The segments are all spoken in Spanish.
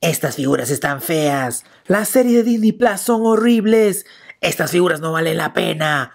Estas figuras están feas. Las series de Disney Plus son horribles. Estas figuras no valen la pena.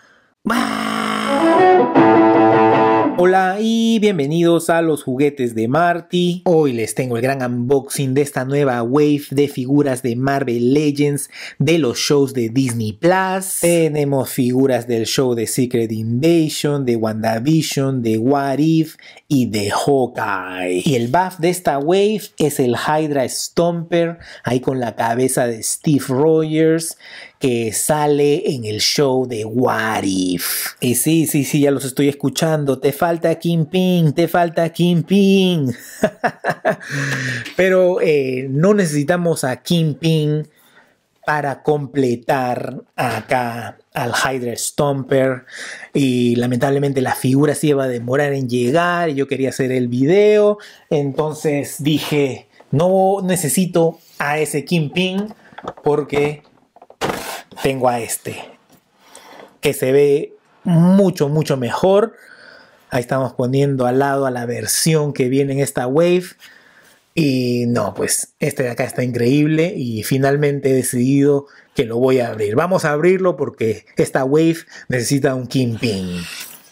Hola y bienvenidos a los juguetes de Marty. Hoy les tengo el gran unboxing de esta nueva wave de figuras de Marvel Legends de los shows de Disney Plus. Tenemos figuras del show de Secret Invasion, de WandaVision, de What If y de Hawkeye. Y el buff de esta wave es el Hydra Stomper, ahí con la cabeza de Steve Rogers que sale en el show de What If. Y sí, sí, sí, ya los estoy escuchando. Te falta Kim Ping, te falta Kim Ping. Pero eh, no necesitamos a Kim Ping para completar acá al Hydra Stomper y lamentablemente la figura se iba a demorar en llegar y yo quería hacer el video entonces dije no necesito a ese Kim Ping porque tengo a este, que se ve mucho, mucho mejor. Ahí estamos poniendo al lado a la versión que viene en esta wave. Y no, pues este de acá está increíble y finalmente he decidido que lo voy a abrir. Vamos a abrirlo porque esta wave necesita un Kingpin.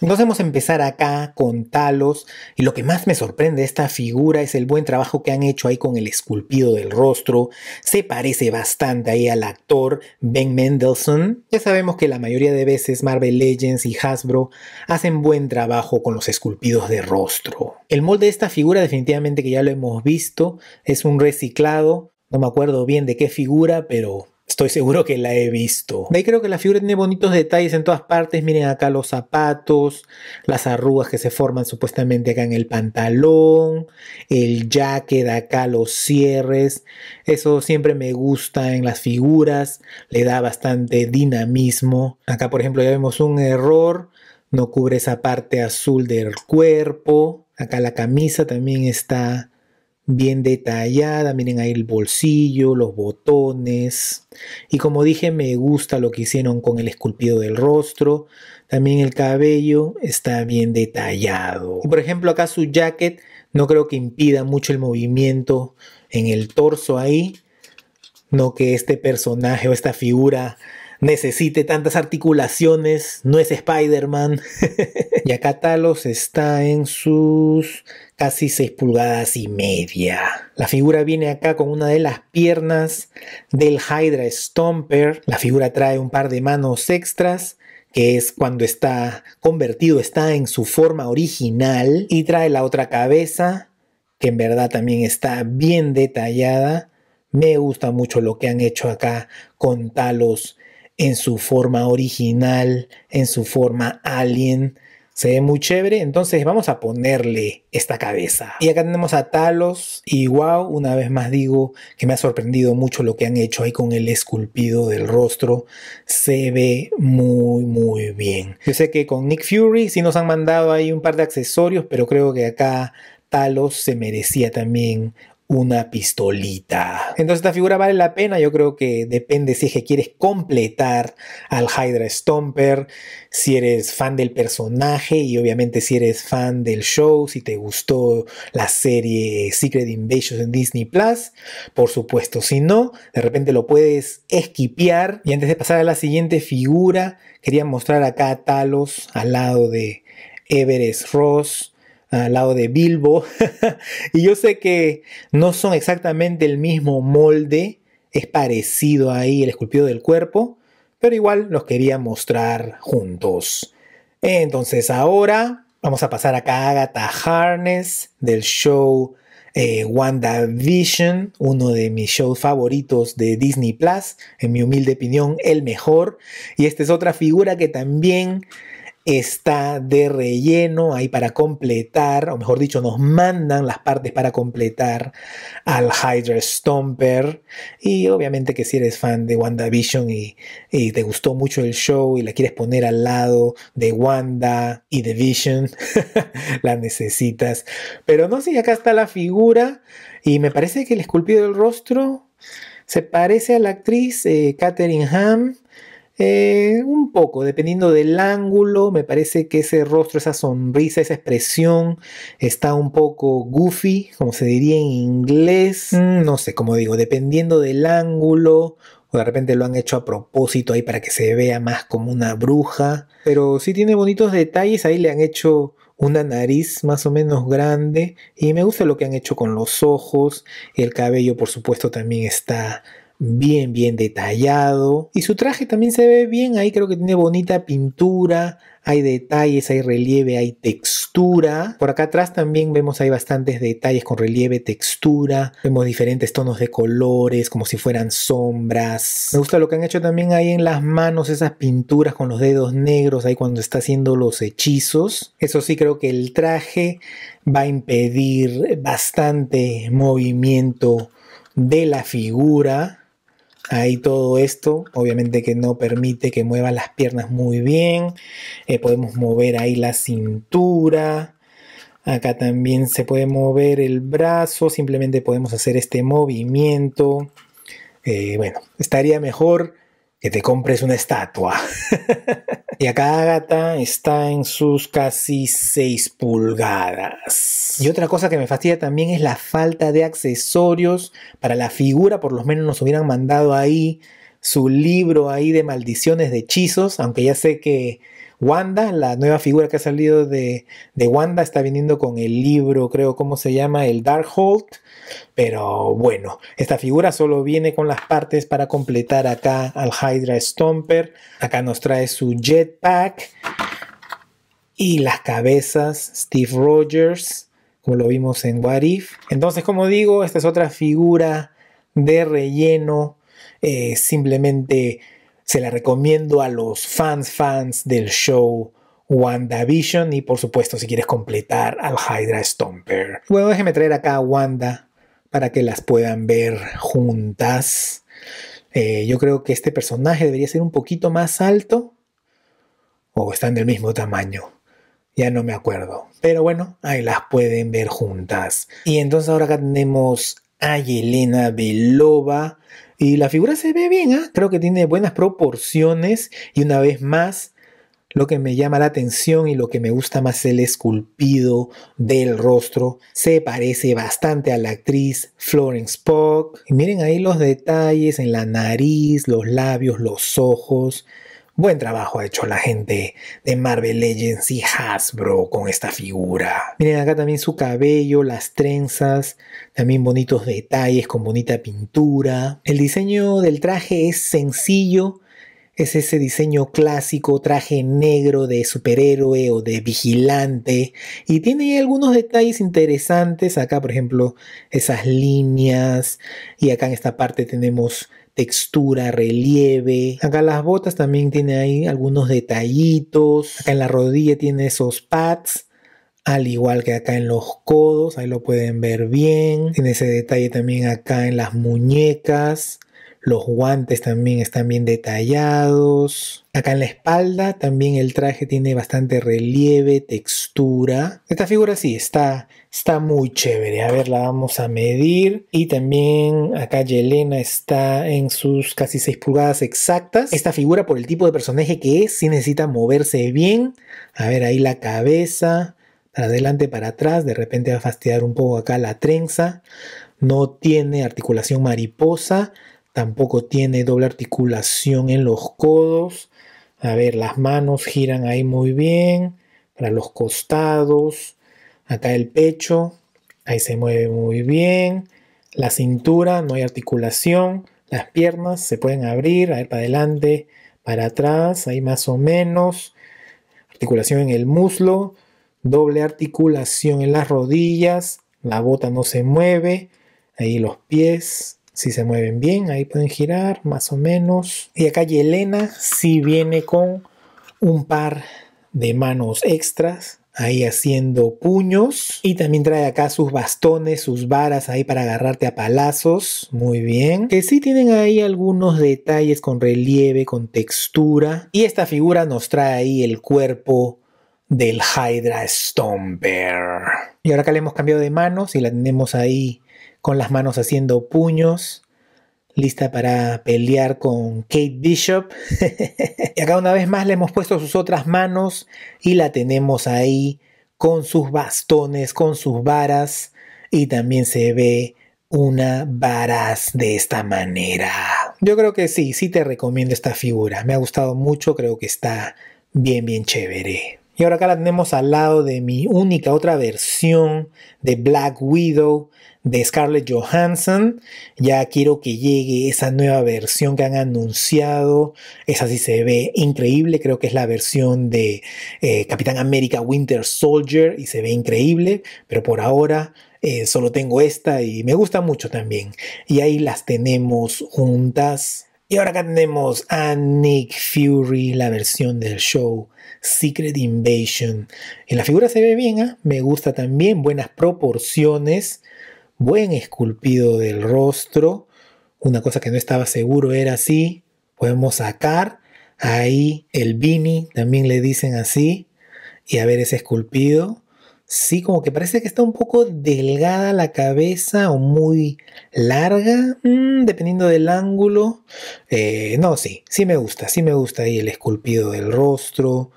Entonces vamos a empezar acá con Talos y lo que más me sorprende esta figura es el buen trabajo que han hecho ahí con el esculpido del rostro. Se parece bastante ahí al actor Ben Mendelssohn. Ya sabemos que la mayoría de veces Marvel Legends y Hasbro hacen buen trabajo con los esculpidos de rostro. El molde de esta figura definitivamente que ya lo hemos visto es un reciclado. No me acuerdo bien de qué figura, pero Estoy seguro que la he visto. De ahí creo que la figura tiene bonitos detalles en todas partes. Miren acá los zapatos, las arrugas que se forman supuestamente acá en el pantalón, el jacket acá, los cierres. Eso siempre me gusta en las figuras. Le da bastante dinamismo. Acá, por ejemplo, ya vemos un error. No cubre esa parte azul del cuerpo. Acá la camisa también está bien detallada. Miren ahí el bolsillo, los botones. Y como dije, me gusta lo que hicieron con el esculpido del rostro. También el cabello está bien detallado. por ejemplo, acá su jacket no creo que impida mucho el movimiento en el torso ahí. No que este personaje o esta figura necesite tantas articulaciones, no es Spider-Man. y acá Talos está en sus casi 6 pulgadas y media. La figura viene acá con una de las piernas del Hydra Stomper. La figura trae un par de manos extras que es cuando está convertido, está en su forma original y trae la otra cabeza, que en verdad también está bien detallada. Me gusta mucho lo que han hecho acá con Talos en su forma original, en su forma alien. Se ve muy chévere, entonces vamos a ponerle esta cabeza. Y acá tenemos a Talos y wow, una vez más digo que me ha sorprendido mucho lo que han hecho ahí con el esculpido del rostro. Se ve muy, muy bien. Yo sé que con Nick Fury sí nos han mandado ahí un par de accesorios, pero creo que acá Talos se merecía también una pistolita. Entonces esta figura vale la pena, yo creo que depende si es que quieres completar al Hydra Stomper, si eres fan del personaje y obviamente si eres fan del show, si te gustó la serie Secret Invasion en Disney Plus, por supuesto, si no, de repente lo puedes esquipear. Y antes de pasar a la siguiente figura, quería mostrar acá a Talos al lado de Everest Ross al lado de Bilbo. y yo sé que no son exactamente el mismo molde, es parecido ahí el esculpido del cuerpo, pero igual los quería mostrar juntos. Entonces ahora vamos a pasar acá a Agatha Harness del show eh, WandaVision, uno de mis shows favoritos de Disney Plus, en mi humilde opinión, el mejor. Y esta es otra figura que también está de relleno ahí para completar, o mejor dicho, nos mandan las partes para completar al Hydra Stomper. Y obviamente que si eres fan de WandaVision y, y te gustó mucho el show y la quieres poner al lado de Wanda y de Vision, la necesitas. Pero no sé, acá está la figura y me parece que el esculpido del rostro se parece a la actriz eh, Catherine Katherine Hamm eh, un poco, dependiendo del ángulo, me parece que ese rostro, esa sonrisa, esa expresión está un poco goofy, como se diría en inglés. Mm. no sé, como digo, dependiendo del ángulo, o de repente lo han hecho a propósito ahí para que se vea más como una bruja. Pero sí tiene bonitos detalles, ahí le han hecho una nariz más o menos grande y me gusta lo que han hecho con los ojos, el cabello por supuesto también está bien, bien detallado. Y su traje también se ve bien ahí, creo que tiene bonita pintura, hay detalles, hay relieve, hay textura. Por acá atrás también vemos hay bastantes detalles con relieve, textura. Vemos diferentes tonos de colores, como si fueran sombras. Me gusta lo que han hecho también ahí en las manos, esas pinturas con los dedos negros, ahí cuando está haciendo los hechizos. Eso sí, creo que el traje va a impedir bastante movimiento de la figura Ahí todo esto, obviamente que no permite que mueva las piernas muy bien. Eh, podemos mover ahí la cintura. Acá también se puede mover el brazo. Simplemente podemos hacer este movimiento. Eh, bueno, estaría mejor que te compres una estatua. y acá Agatha está en sus casi 6 pulgadas. Y otra cosa que me fastidia también es la falta de accesorios para la figura. Por lo menos nos hubieran mandado ahí su libro ahí de maldiciones, de hechizos. Aunque ya sé que Wanda, la nueva figura que ha salido de, de Wanda, está viniendo con el libro, creo, ¿cómo se llama? El Darkhold pero bueno, esta figura solo viene con las partes para completar acá al Hydra Stomper. Acá nos trae su jetpack y las cabezas Steve Rogers, como lo vimos en What If. Entonces, como digo, esta es otra figura de relleno. Eh, simplemente se la recomiendo a los fans fans del show WandaVision y por supuesto si quieres completar al Hydra Stomper. Bueno, déjeme traer acá a Wanda para que las puedan ver juntas. Eh, yo creo que este personaje debería ser un poquito más alto o están del mismo tamaño. Ya no me acuerdo. Pero bueno, ahí las pueden ver juntas. Y entonces ahora acá tenemos a Yelena Belova. Y la figura se ve bien, ah creo que tiene buenas proporciones. Y una vez más, lo que me llama la atención y lo que me gusta más es el esculpido del rostro. Se parece bastante a la actriz Florence Pock. miren ahí los detalles en la nariz, los labios, los ojos. Buen trabajo ha hecho la gente de Marvel Legends y Hasbro con esta figura. Miren acá también su cabello, las trenzas, también bonitos detalles con bonita pintura. El diseño del traje es sencillo, es ese diseño clásico, traje negro de superhéroe o de vigilante. Y tiene algunos detalles interesantes. Acá, por ejemplo, esas líneas. Y acá en esta parte tenemos textura, relieve. Acá las botas también tiene ahí algunos detallitos. Acá en la rodilla tiene esos pads al igual que acá en los codos, ahí lo pueden ver bien. Tiene ese detalle también acá en las muñecas. Los guantes también están bien detallados. Acá en la espalda también el traje tiene bastante relieve, textura. Esta figura sí, está, está muy chévere. A ver, la vamos a medir. Y también acá Yelena está en sus casi 6 pulgadas exactas. Esta figura por el tipo de personaje que es, sí necesita moverse bien. A ver, ahí la cabeza. Para adelante, para atrás. De repente va a fastidiar un poco acá la trenza. No tiene articulación mariposa tampoco tiene doble articulación en los codos. A ver, las manos giran ahí muy bien, para los costados, acá el pecho, ahí se mueve muy bien. La cintura, no hay articulación. Las piernas se pueden abrir, a ver, para adelante, para atrás, ahí más o menos. Articulación en el muslo, doble articulación en las rodillas, la bota no se mueve, ahí los pies, si se mueven bien, ahí pueden girar más o menos. Y acá Yelena si viene con un par de manos extras ahí haciendo puños y también trae acá sus bastones, sus varas ahí para agarrarte a palazos, muy bien. Que sí tienen ahí algunos detalles con relieve, con textura y esta figura nos trae ahí el cuerpo del Hydra Stomper. Y ahora acá le hemos cambiado de manos y la tenemos ahí con las manos haciendo puños, lista para pelear con Kate Bishop. y acá una vez más le hemos puesto sus otras manos y la tenemos ahí con sus bastones, con sus varas y también se ve una varas de esta manera. Yo creo que sí, sí te recomiendo esta figura. Me ha gustado mucho, creo que está bien, bien chévere. Y ahora acá la tenemos al lado de mi única otra versión de Black Widow de Scarlett Johansson. Ya quiero que llegue esa nueva versión que han anunciado. Esa sí se ve increíble. Creo que es la versión de eh, Capitán América Winter Soldier y se ve increíble. Pero por ahora eh, solo tengo esta y me gusta mucho también. Y ahí las tenemos juntas. Y ahora acá tenemos a Nick Fury, la versión del show Secret Invasion. en la figura se ve bien, ¿ah? me gusta también, buenas proporciones buen esculpido del rostro. Una cosa que no estaba seguro era así. Podemos sacar ahí el bini, también le dicen así. Y a ver ese esculpido. Sí, como que parece que está un poco delgada la cabeza o muy larga, mm, dependiendo del ángulo. Eh, no, sí, sí me gusta, sí me gusta ahí el esculpido del rostro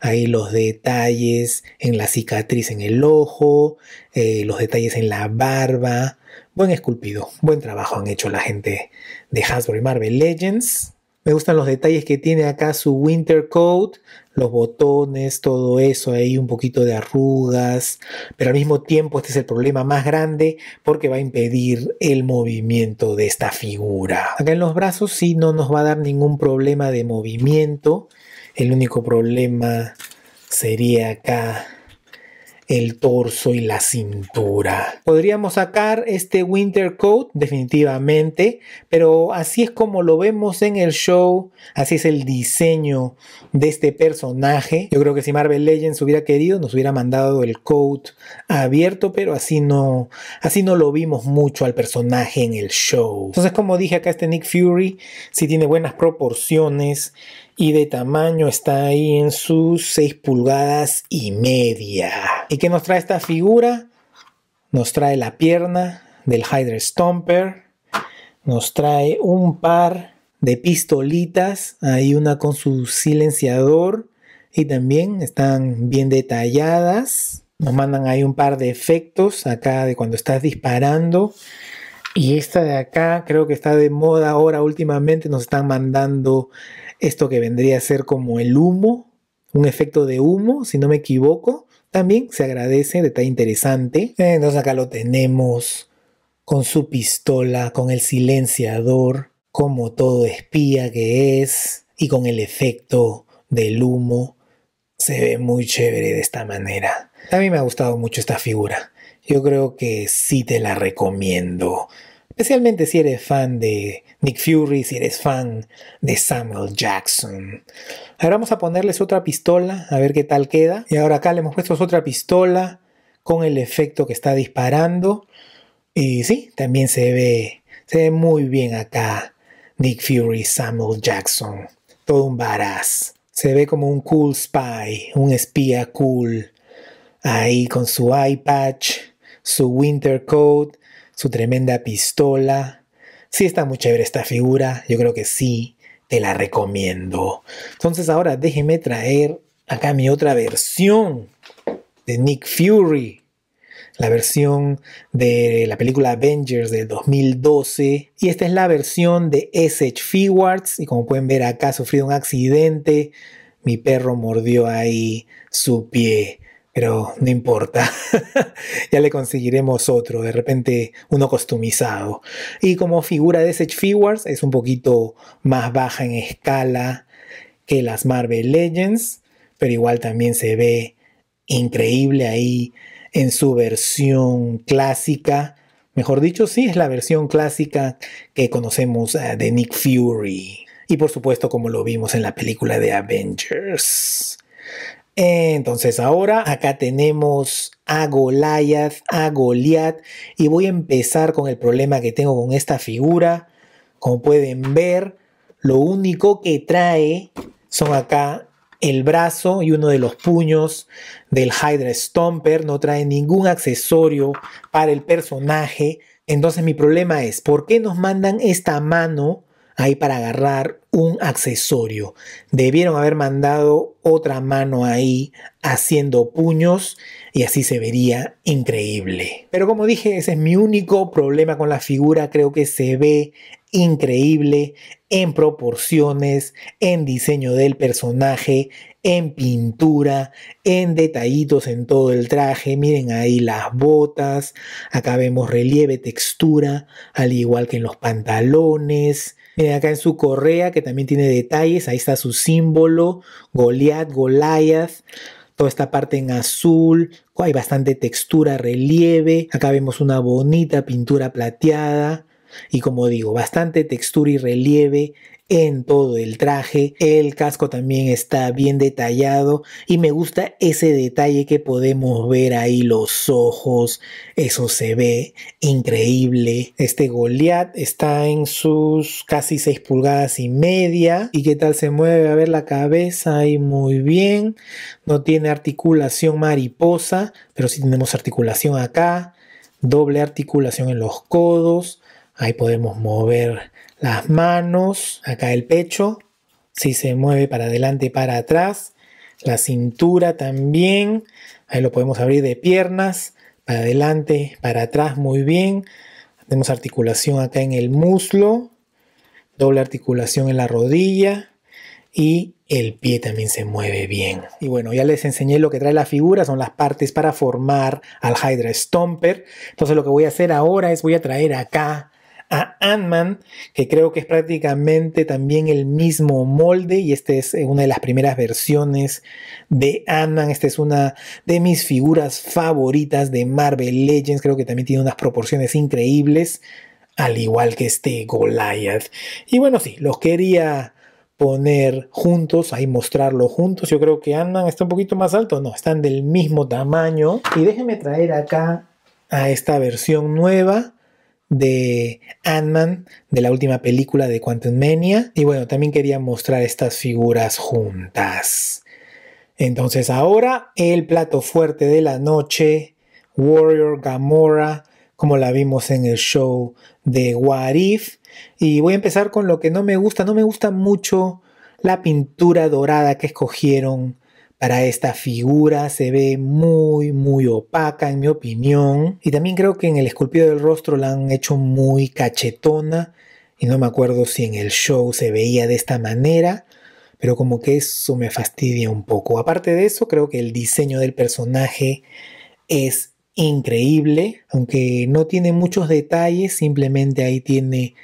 ahí los detalles en la cicatriz en el ojo, eh, los detalles en la barba. Buen esculpido, buen trabajo han hecho la gente de Hasbro y Marvel Legends. Me gustan los detalles que tiene acá su winter coat, los botones, todo eso, ahí un poquito de arrugas, pero al mismo tiempo este es el problema más grande porque va a impedir el movimiento de esta figura. Acá en los brazos sí no nos va a dar ningún problema de movimiento, el único problema sería acá el torso y la cintura. Podríamos sacar este winter coat definitivamente, pero así es como lo vemos en el show, así es el diseño de este personaje. Yo creo que si Marvel Legends hubiera querido nos hubiera mandado el coat abierto, pero así no así no lo vimos mucho al personaje en el show. Entonces, como dije acá este Nick Fury, si sí tiene buenas proporciones, y de tamaño está ahí en sus 6 pulgadas y media. ¿Y qué nos trae esta figura? Nos trae la pierna del Hydra Stomper, nos trae un par de pistolitas, hay una con su silenciador y también están bien detalladas. Nos mandan ahí un par de efectos acá de cuando estás disparando. Y esta de acá creo que está de moda ahora últimamente. Nos están mandando esto que vendría a ser como el humo, un efecto de humo, si no me equivoco. También se agradece, detalle interesante. Eh, entonces acá lo tenemos con su pistola, con el silenciador, como todo espía que es, y con el efecto del humo. Se ve muy chévere de esta manera. A mí me ha gustado mucho esta figura. Yo creo que sí te la recomiendo especialmente si eres fan de Nick Fury, si eres fan de Samuel Jackson. Ahora vamos a ponerles otra pistola, a ver qué tal queda. Y ahora acá le hemos puesto otra pistola con el efecto que está disparando. Y sí, también se ve, se ve muy bien acá Nick Fury, Samuel Jackson. Todo un varaz. Se ve como un cool spy, un espía cool. Ahí con su eye patch, su winter coat, su tremenda pistola. Sí, está muy chévere esta figura, yo creo que sí, te la recomiendo. Entonces ahora déjeme traer acá mi otra versión de Nick Fury. La versión de la película Avengers del 2012. Y esta es la versión de SH Figuarts. Y como pueden ver acá, sufrido un accidente. Mi perro mordió ahí su pie pero no importa. ya le conseguiremos otro, de repente uno costumizado. Y como figura de Sage Figures es un poquito más baja en escala que las Marvel Legends, pero igual también se ve increíble ahí en su versión clásica. Mejor dicho, sí, es la versión clásica que conocemos eh, de Nick Fury. Y por supuesto, como lo vimos en la película de Avengers. Entonces ahora acá tenemos a Goliath, a Goliath y voy a empezar con el problema que tengo con esta figura. Como pueden ver, lo único que trae son acá el brazo y uno de los puños del Hydra Stomper. No trae ningún accesorio para el personaje. Entonces mi problema es, ¿por qué nos mandan esta mano ahí para agarrar un accesorio? Debieron haber mandado otra mano ahí haciendo puños y así se vería increíble. Pero como dije, ese es mi único problema con la figura, creo que se ve increíble en proporciones, en diseño del personaje, en pintura, en detallitos en todo el traje. Miren ahí las botas, acá vemos relieve, textura, al igual que en los pantalones. Miren acá en su correa que también tiene detalles, ahí está su símbolo, Goliath Goliath, toda esta parte en azul, hay bastante textura, relieve, acá vemos una bonita pintura plateada y como digo, bastante textura y relieve en todo el traje. El casco también está bien detallado y me gusta ese detalle que podemos ver ahí los ojos. Eso se ve increíble. Este Goliath está en sus casi 6 pulgadas y media. ¿Y qué tal se mueve? A ver la cabeza ahí muy bien. No tiene articulación mariposa, pero sí tenemos articulación acá. Doble articulación en los codos. Ahí podemos mover las manos, acá el pecho, si se mueve para adelante y para atrás, la cintura también, ahí lo podemos abrir de piernas, para adelante, para atrás, muy bien. Tenemos articulación acá en el muslo, doble articulación en la rodilla y el pie también se mueve bien. Y bueno, ya les enseñé lo que trae la figura, son las partes para formar al Hydra Stomper. Entonces lo que voy a hacer ahora es voy a traer acá a Ant-Man, que creo que es prácticamente también el mismo molde y esta es eh, una de las primeras versiones de Ant-Man. Esta es una de mis figuras favoritas de Marvel Legends, creo que también tiene unas proporciones increíbles, al igual que este Goliath. Y bueno, sí, los quería poner juntos, ahí mostrarlo juntos. Yo creo que Ant-Man está un poquito más alto, no, están del mismo tamaño. Y déjenme traer acá a esta versión nueva de Ant-Man, de la última película de Quantum Mania. Y bueno, también quería mostrar estas figuras juntas. Entonces ahora el plato fuerte de la noche, Warrior Gamora, como la vimos en el show de Warif Y voy a empezar con lo que no me gusta. No me gusta mucho la pintura dorada que escogieron para esta figura se ve muy, muy opaca en mi opinión. Y también creo que en el esculpido del rostro la han hecho muy cachetona. Y no me acuerdo si en el show se veía de esta manera. Pero como que eso me fastidia un poco. Aparte de eso, creo que el diseño del personaje es increíble. Aunque no tiene muchos detalles, simplemente ahí tiene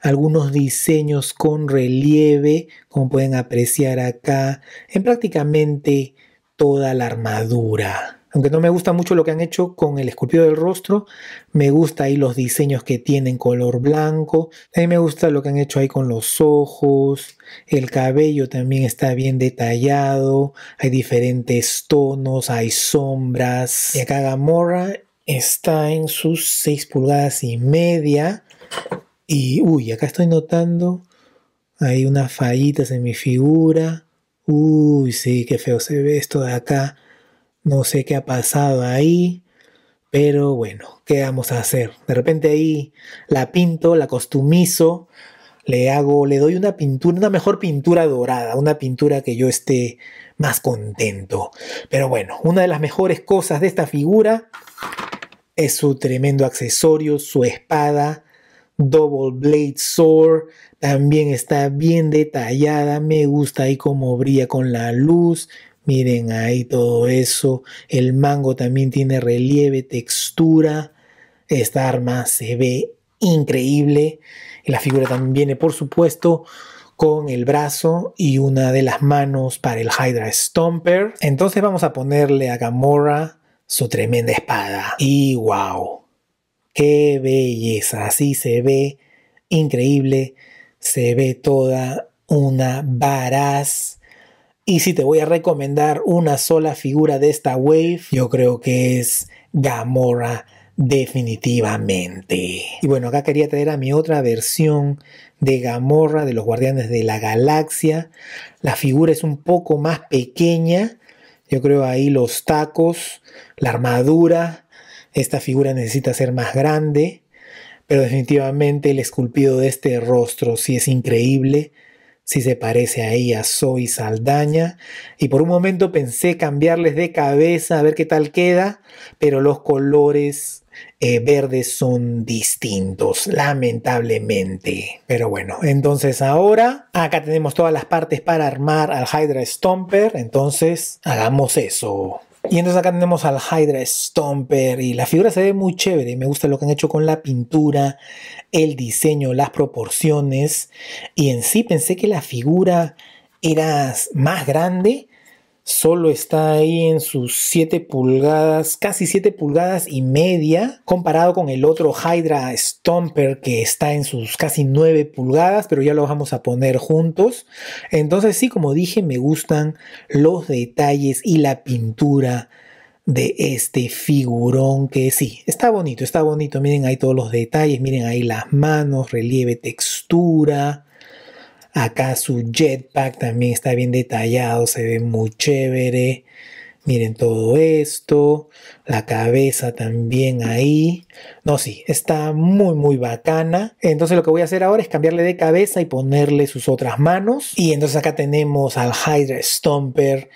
algunos diseños con relieve, como pueden apreciar acá, en prácticamente toda la armadura. Aunque no me gusta mucho lo que han hecho con el esculpido del rostro, me gusta ahí los diseños que tienen color blanco. A me gusta lo que han hecho ahí con los ojos. El cabello también está bien detallado. Hay diferentes tonos, hay sombras. Y acá Gamorra está en sus 6 pulgadas y media. Y, uy, acá estoy notando, hay unas fallitas en mi figura. Uy, sí, qué feo se ve esto de acá. No sé qué ha pasado ahí. Pero bueno, ¿qué vamos a hacer? De repente ahí la pinto, la costumizo, le hago, le doy una pintura, una mejor pintura dorada, una pintura que yo esté más contento. Pero bueno, una de las mejores cosas de esta figura es su tremendo accesorio, su espada Double Blade Sword. También está bien detallada. Me gusta ahí cómo brilla con la luz. Miren ahí todo eso. El mango también tiene relieve, textura. Esta arma se ve increíble. Y la figura también viene, por supuesto, con el brazo y una de las manos para el Hydra Stomper. Entonces vamos a ponerle a Gamora su tremenda espada. Y wow. Qué belleza, así se ve increíble, se ve toda una varaz. Y si te voy a recomendar una sola figura de esta wave, yo creo que es Gamorra definitivamente. Y bueno, acá quería traer a mi otra versión de Gamorra de los Guardianes de la Galaxia. La figura es un poco más pequeña. Yo creo ahí los tacos, la armadura, esta figura necesita ser más grande, pero definitivamente el esculpido de este rostro sí es increíble, Sí se parece a ella, soy Saldaña. Y por un momento pensé cambiarles de cabeza a ver qué tal queda, pero los colores eh, verdes son distintos, lamentablemente. Pero bueno, entonces ahora acá tenemos todas las partes para armar al Hydra Stomper, entonces hagamos eso. Y entonces acá tenemos al Hydra Stomper y la figura se ve muy chévere. Me gusta lo que han hecho con la pintura, el diseño, las proporciones. Y en sí pensé que la figura era más grande, solo está ahí en sus 7 pulgadas, casi 7 pulgadas y media, comparado con el otro Hydra Stomper que está en sus casi 9 pulgadas, pero ya lo vamos a poner juntos. Entonces sí, como dije, me gustan los detalles y la pintura de este figurón que sí, está bonito, está bonito, miren ahí todos los detalles, miren ahí las manos, relieve, textura, Acá su jetpack también está bien detallado, se ve muy chévere. Miren todo esto, la cabeza también ahí. No, sí, está muy, muy bacana. Entonces lo que voy a hacer ahora es cambiarle de cabeza y ponerle sus otras manos. Y entonces acá tenemos al Hydra Stomper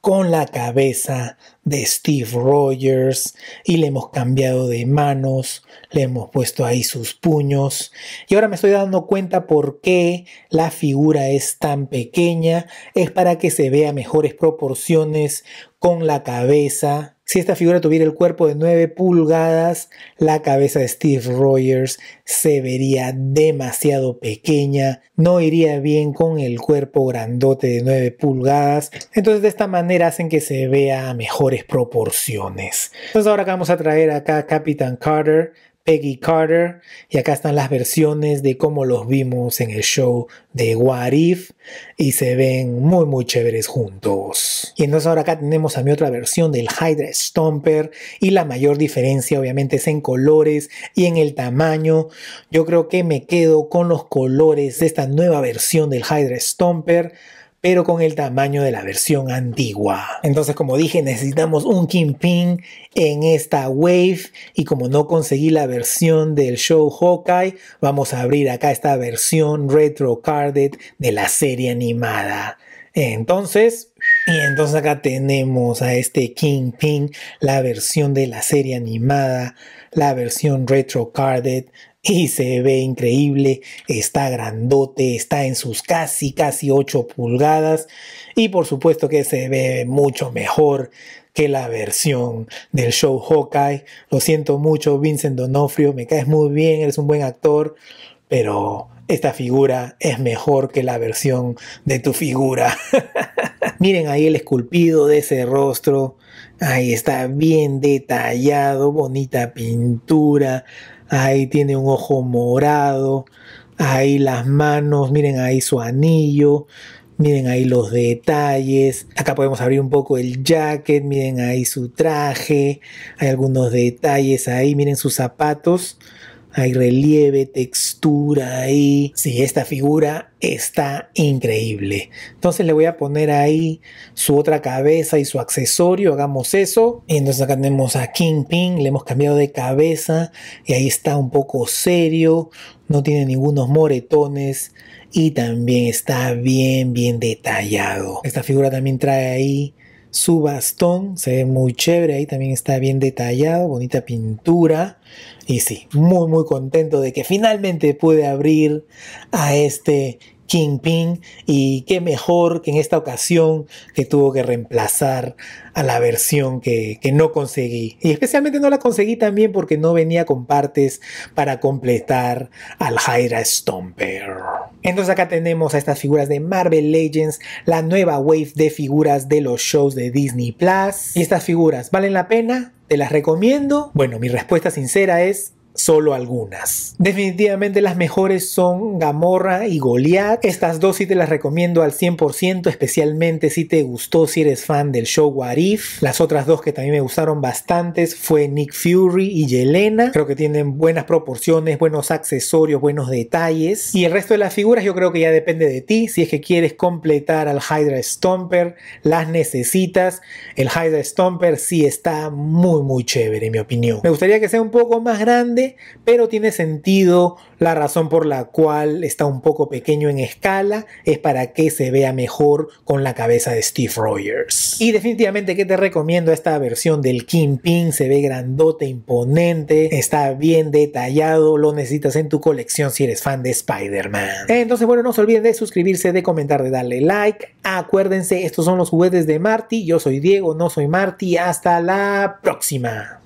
con la cabeza de Steve Rogers y le hemos cambiado de manos, le hemos puesto ahí sus puños y ahora me estoy dando cuenta por qué la figura es tan pequeña, es para que se vea mejores proporciones con la cabeza si esta figura tuviera el cuerpo de 9 pulgadas, la cabeza de Steve Rogers se vería demasiado pequeña, no iría bien con el cuerpo grandote de 9 pulgadas, entonces de esta manera hacen que se vea a mejores proporciones. Entonces ahora vamos a traer acá a Capitán Carter, Peggy Carter y acá están las versiones de cómo los vimos en el show de What If y se ven muy muy chéveres juntos. Y entonces ahora acá tenemos a mi otra versión del Hydra Stomper y la mayor diferencia obviamente es en colores y en el tamaño. Yo creo que me quedo con los colores de esta nueva versión del Hydra Stomper pero con el tamaño de la versión antigua. Entonces, como dije, necesitamos un Kingpin en esta Wave y como no conseguí la versión del show Hawkeye, vamos a abrir acá esta versión retro carded de la serie animada. Entonces, y entonces acá tenemos a este Kingpin, la versión de la serie animada, la versión retro carded y se ve increíble, está grandote, está en sus casi, casi 8 pulgadas y por supuesto que se ve mucho mejor que la versión del show Hawkeye. Lo siento mucho, Vincent Donofrio, me caes muy bien, eres un buen actor, pero esta figura es mejor que la versión de tu figura. Miren ahí el esculpido de ese rostro. Ahí está bien detallado, bonita pintura ahí tiene un ojo morado, ahí las manos, miren ahí su anillo, miren ahí los detalles, acá podemos abrir un poco el jacket, miren ahí su traje, hay algunos detalles ahí, miren sus zapatos, hay relieve, textura ahí. Sí, esta figura está increíble. Entonces le voy a poner ahí su otra cabeza y su accesorio, hagamos eso. Y entonces acá tenemos a Kingpin, le hemos cambiado de cabeza y ahí está un poco serio, no tiene ningunos moretones y también está bien, bien detallado. Esta figura también trae ahí su bastón, se ve muy chévere, ahí también está bien detallado, bonita pintura. Y sí, muy muy contento de que finalmente pude abrir a este Kingpin y qué mejor que en esta ocasión que tuvo que reemplazar a la versión que, no conseguí. Y especialmente no la conseguí también porque no venía con partes para completar al Jaira Stomper. Entonces acá tenemos a estas figuras de Marvel Legends, la nueva wave de figuras de los shows de Disney Plus. ¿Y estas figuras valen la pena? ¿Te las recomiendo? Bueno, mi respuesta sincera es solo algunas. Definitivamente las mejores son Gamorra y Goliath. Estas dos sí te las recomiendo al 100%, especialmente si te gustó, si eres fan del show Warif Las otras dos que también me gustaron bastantes fue Nick Fury y Yelena. Creo que tienen buenas proporciones, buenos accesorios, buenos detalles. Y el resto de las figuras yo creo que ya depende de ti. Si es que quieres completar al Hydra Stomper, las necesitas. El Hydra Stomper sí está muy muy chévere en mi opinión. Me gustaría que sea un poco más grande pero tiene sentido la razón por la cual está un poco pequeño en escala, es para que se vea mejor con la cabeza de Steve Rogers. Y definitivamente que te recomiendo esta versión del Kingpin, se ve grandote, imponente, está bien detallado, lo necesitas en tu colección si eres fan de Spider-Man. Entonces, bueno, no se olviden de suscribirse, de comentar, de darle like. Acuérdense, estos son los juguetes de Marty, yo soy Diego, no soy Marty, hasta la próxima.